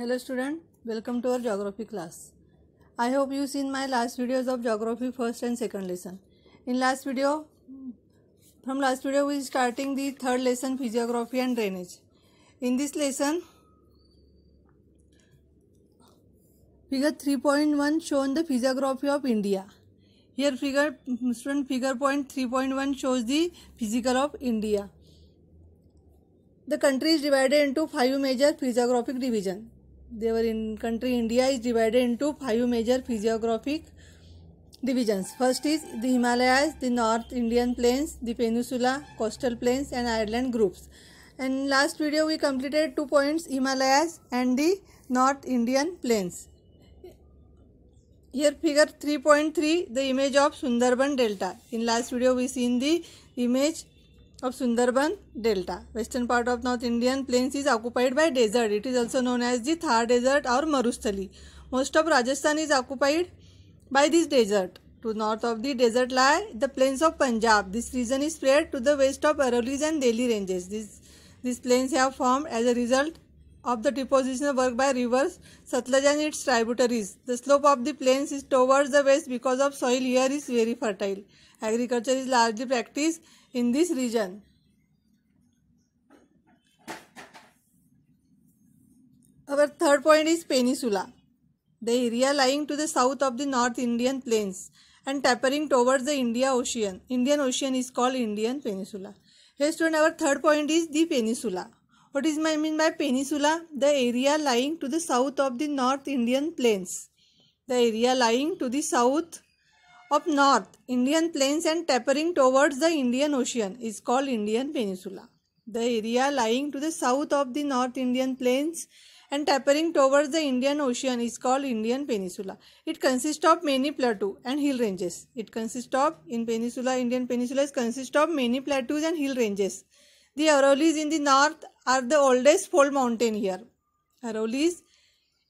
hello student welcome to our geography class i hope you seen my last videos of geography first and second lesson in last video from last video we starting the third lesson physiography and drainage in this lesson figure 3.1 shown the physiography of india here figure student figure point 3.1 shows the physical of india the country is divided into five major physiographic division they were in country India is divided into five major physiographic divisions. First is the Himalayas, the North Indian plains, the peninsula, coastal plains and island groups. And last video we completed two points Himalayas and the North Indian plains. Here figure 3.3 the image of Sundarban delta. In last video we seen the image of Sundarban Delta. Western part of North Indian plains is occupied by desert. It is also known as the Thar Desert or Marustali. Most of Rajasthan is occupied by this desert. To north of the desert lie the plains of Punjab. This region is spread to the west of Aravalli and Delhi ranges. These, these plains have formed as a result of the deposition of work by rivers Satlaj and its tributaries. The slope of the plains is towards the west because of soil here is very fertile. Agriculture is largely practiced in this region. Our third point is peninsula. The area lying to the south of the North Indian plains and tapering towards the India Ocean. Indian Ocean is called Indian Peninsula. Hence, student, our third point is the peninsula. What is my, mean by peninsula? The area lying to the south of the North Indian Plains. The area lying to the south of North Indian Plains and tapering towards the Indian Ocean is called Indian Peninsula. The area lying to the south of the North Indian Plains and tapering towards the Indian Ocean is called Indian Peninsula. It consists of many plateaus and hill ranges. It consists of in peninsula Indian peninsula consists of many plateaus and hill ranges the Aravallis in the north are the oldest fold mountain here. Aravallis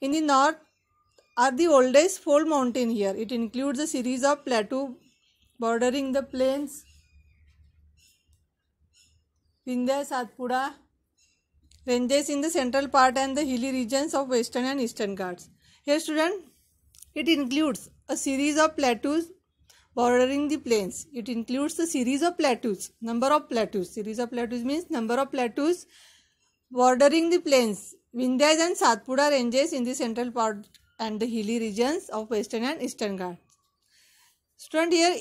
in the north are the oldest fold mountain here. It includes a series of plateau bordering the plains. Vindhya, Satpura, ranges in the central part and the hilly regions of western and eastern Ghats. Here student, it includes a series of plateaus bordering the plains. It includes the series of plateaus, number of plateaus. Series of plateaus means number of plateaus bordering the plains. Vindhyas and Satpura ranges in the central part and the hilly regions of western and eastern Ghats. Student here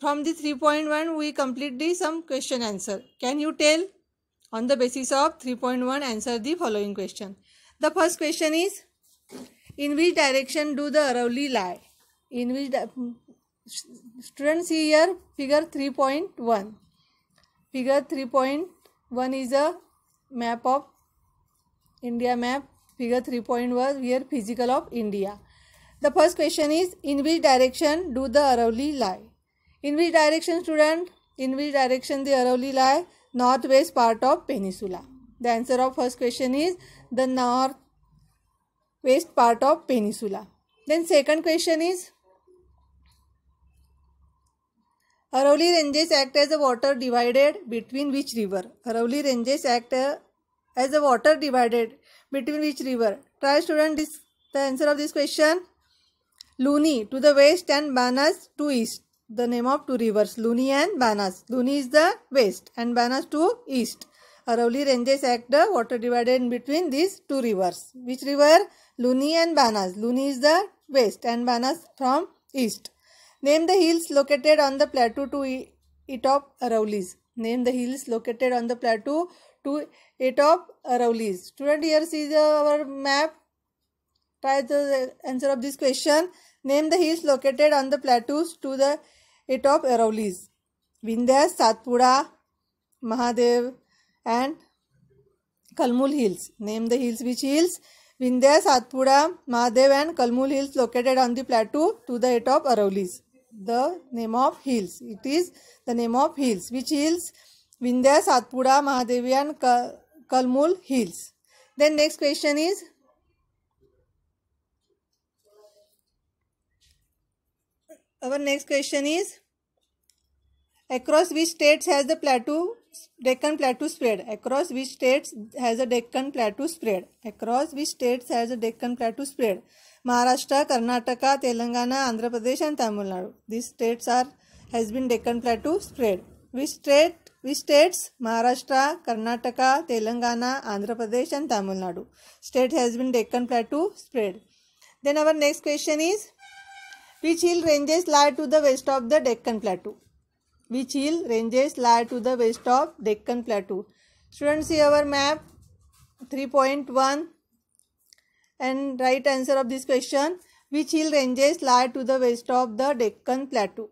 from the 3.1 we complete the some question answer. Can you tell? On the basis of 3.1 answer the following question. The first question is in which direction do the Arauli lie? In which students yeah figure three point one figure three point one is a map of India map figure three point one here physical of India the first question is in which direction do the Aravalli lie in which direction student in which direction the Aravalli lie north west part of peninsula the answer of first question is the north west part of peninsula then second question is Arauli ranges act as a water divided between which river? Arauli ranges act as a water divided between which river? Try student this, the answer of this question. Luni to the west and Banas to east. The name of two rivers Luni and Banas. Luni is the west and Banas to east. Arauli ranges act the water divided between these two rivers. Which river? Luni and Banas. Luni is the west and Banas from east. Name the hills located on the plateau to of Araulis. Name the hills located on the plateau to of Araulis. Student, here is our map. Try the answer of this question. Name the hills located on the plateaus to the of Araulis. Vindhyas, Satpura, Mahadev and Kalmul Hills. Name the hills which hills? Vindhyas, Satpura, Mahadev and Kalmul Hills located on the plateau to the of Araulis the name of hills. It is the name of hills. Which hills? Vindhya, Satpura, Mahadevi and Kalmul hills. Then next question is our next question is across which states has the plateau Deccan Plateau spread? Across which states has a Deccan Plateau spread? Across which states has a Deccan Plateau spread? Maharashtra, Karnataka, Telangana, Andhra Pradesh and Tamil Nadu. These states are has been Deccan Plateau spread. Which state? Which states? Maharashtra, Karnataka, Telangana, Andhra Pradesh and Tamil Nadu. State has been Deccan Plateau spread. Then our next question is, which hill ranges lie to the west of the Deccan Plateau? which hill ranges lie to the west of Deccan Plateau. Students, see our map 3.1 and right answer of this question which hill ranges lie to the west of the Deccan Plateau.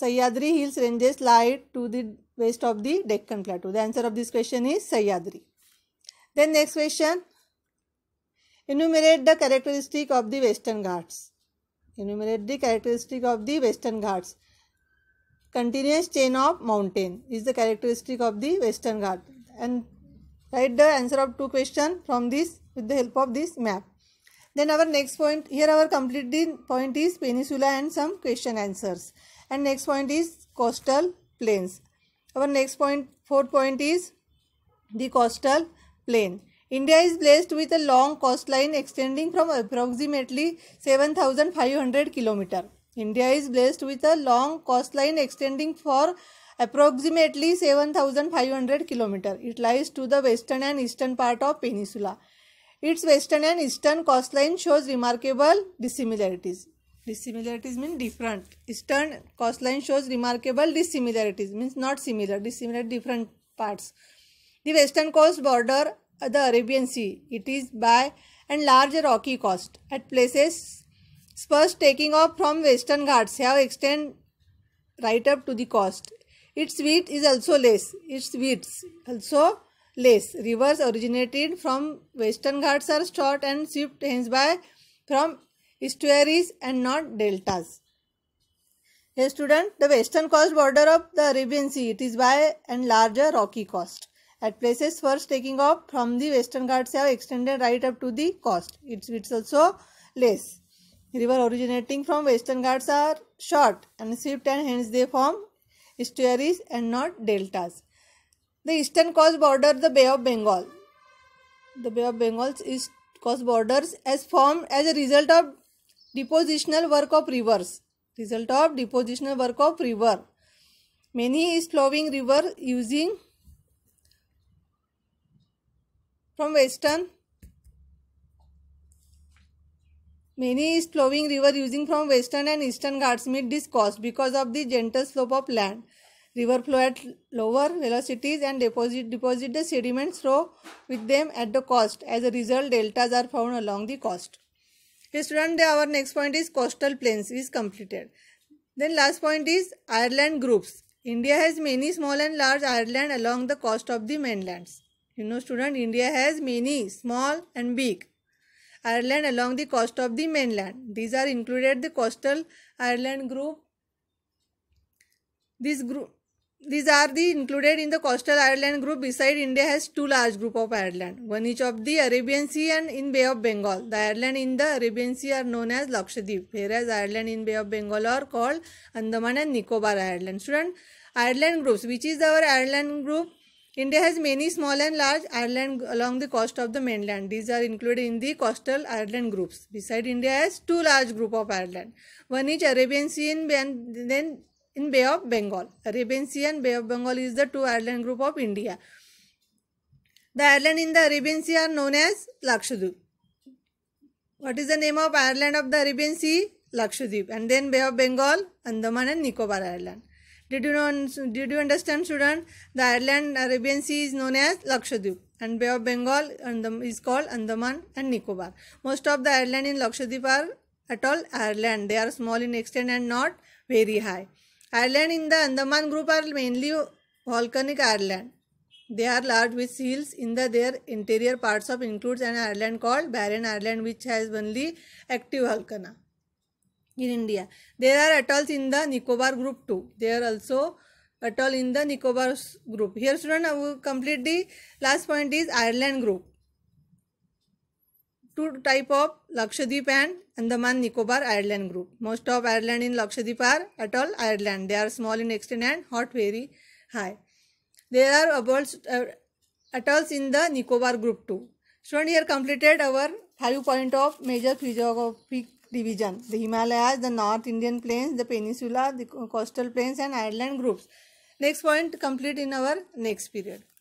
Sahyadri hills ranges lie to the west of the Deccan Plateau. The answer of this question is Sahyadri. Then next question. Enumerate the characteristic of the Western Ghats enumerate the characteristic of the western ghats continuous chain of mountain is the characteristic of the western ghat and write the answer of two question from this with the help of this map then our next point here our complete the point is peninsula and some question answers and next point is coastal plains our next point fourth point is the coastal plain India is blessed with a long coastline extending from approximately 7,500 km. India is blessed with a long coastline extending for approximately 7,500 km. It lies to the western and eastern part of peninsula. Its western and eastern coastline shows remarkable dissimilarities. Dissimilarities mean different. Eastern coastline shows remarkable dissimilarities means not similar, dissimilar different parts. The western coast border uh, the Arabian Sea. It is by and large a rocky coast. At places, spurs taking off from western ghats have extended right up to the coast. Its width is also less. Its width also less. Rivers originated from western ghats are short and swift, hence by from estuaries and not deltas. Hey student, the western coast border of the Arabian Sea, it is by and larger rocky coast. At places first taking off from the western Ghats have extended right up to the coast. Its width also less. River originating from western Ghats are short and swift and hence they form estuaries and not deltas. The eastern coast borders the Bay of Bengal. The Bay of Bengal's east coast borders as formed as a result of depositional work of rivers. Result of depositional work of river. Many is flowing river using from western Many east flowing river using from western and eastern ghats meet this cost because of the gentle slope of land. River flow at lower velocities and deposit deposit the sediments flow with them at the coast. As a result, deltas are found along the coast. Okay, student, our next point is coastal plains is completed. Then last point is Ireland groups. India has many small and large island along the coast of the mainlands. You know student, India has many small and big. Ireland along the coast of the mainland. These are included the coastal Ireland group. This group these are the included in the coastal Ireland group. Beside India has two large group of Ireland, one each of the Arabian Sea and in Bay of Bengal. The Ireland in the Arabian Sea are known as Lakshadweep, whereas Ireland in Bay of Bengal are called Andaman and Nicobar Ireland. Student, Ireland groups. Which is our Ireland group? India has many small and large islands along the coast of the mainland. These are included in the coastal island groups. Beside India has two large group of islands. One is Arabian Sea and then in Bay of Bengal. Arabian Sea and Bay of Bengal is the two island group of India. The island in the Arabian Sea are known as Lakshadweep. What is the name of island of the Arabian Sea? Lakshadweep. And then Bay of Bengal, Andaman and Nicobar Island. Did you, know, did you understand student? The island Arabian Sea is known as Lakshadweep and Bay of Bengal is called Andaman and Nicobar. Most of the island in Lakshadweep are at all Ireland. They are small in extent and not very high. Ireland in the Andaman group are mainly volcanic island. They are large with hills in the their interior parts of includes an island called Barren Island which has only active volcano in India. There are atolls in the Nicobar group too. There are also atoll in the Nicobar group. Here student I will complete the last point is Ireland group. Two type of Lakshadweep and Andaman Nicobar Ireland group. Most of Ireland in Lakshadweep are atoll Ireland. They are small in extent and hot very high. There are about uh, atolls in the Nicobar group too. Student here completed our five point of major physiographic division. The Himalayas, the North Indian plains, the peninsula, the coastal plains and island groups. Next point complete in our next period.